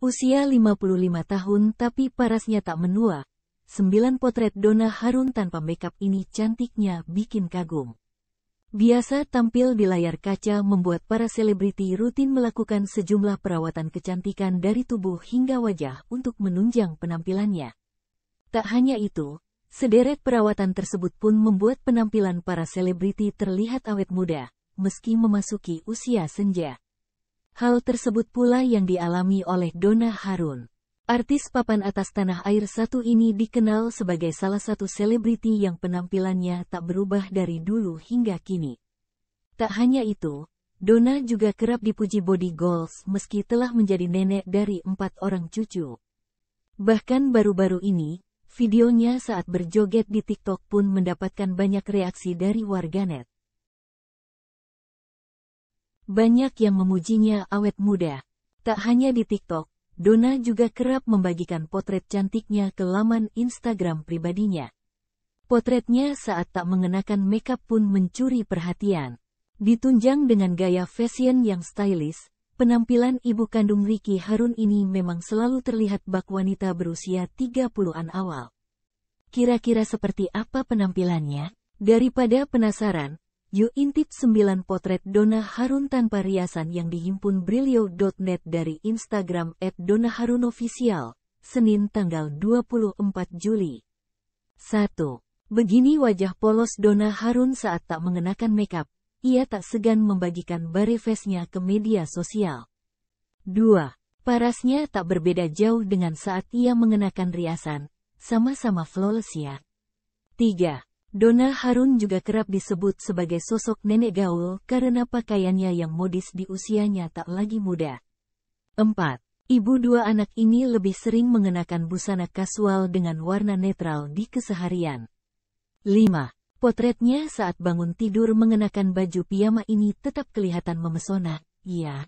Usia 55 tahun tapi parasnya tak menua. Sembilan potret Dona Harun tanpa makeup ini cantiknya bikin kagum. Biasa tampil di layar kaca membuat para selebriti rutin melakukan sejumlah perawatan kecantikan dari tubuh hingga wajah untuk menunjang penampilannya. Tak hanya itu, sederet perawatan tersebut pun membuat penampilan para selebriti terlihat awet muda, meski memasuki usia senja. Hal tersebut pula yang dialami oleh Donna Harun. Artis papan atas tanah air satu ini dikenal sebagai salah satu selebriti yang penampilannya tak berubah dari dulu hingga kini. Tak hanya itu, Donna juga kerap dipuji body goals meski telah menjadi nenek dari empat orang cucu. Bahkan baru-baru ini, videonya saat berjoget di TikTok pun mendapatkan banyak reaksi dari warganet. Banyak yang memujinya awet muda. Tak hanya di TikTok, Dona juga kerap membagikan potret cantiknya ke laman Instagram pribadinya. Potretnya saat tak mengenakan makeup pun mencuri perhatian. Ditunjang dengan gaya fashion yang stylish, penampilan ibu kandung Ricky Harun ini memang selalu terlihat bak wanita berusia 30-an awal. Kira-kira seperti apa penampilannya? Daripada penasaran, Yu Intip 9 Potret Dona Harun tanpa riasan yang dihimpun Brilio.net dari Instagram at Dona Harun Official, Senin tanggal 24 Juli. 1. Begini wajah polos Dona Harun saat tak mengenakan makeup, ia tak segan membagikan barifesnya ke media sosial. 2. Parasnya tak berbeda jauh dengan saat ia mengenakan riasan, sama-sama flawless ya. 3. Dona Harun juga kerap disebut sebagai sosok nenek gaul karena pakaiannya yang modis di usianya tak lagi muda. 4. Ibu dua anak ini lebih sering mengenakan busana kasual dengan warna netral di keseharian. 5. Potretnya saat bangun tidur mengenakan baju piyama ini tetap kelihatan memesona, ya.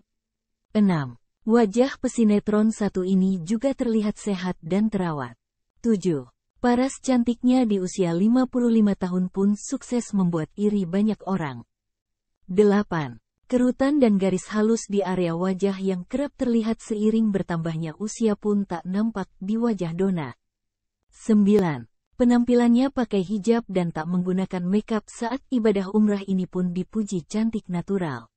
6. Wajah pesinetron satu ini juga terlihat sehat dan terawat. 7. Paras cantiknya di usia 55 tahun pun sukses membuat iri banyak orang. 8. Kerutan dan garis halus di area wajah yang kerap terlihat seiring bertambahnya usia pun tak nampak di wajah Dona. 9. Penampilannya pakai hijab dan tak menggunakan makeup saat ibadah umrah ini pun dipuji cantik natural.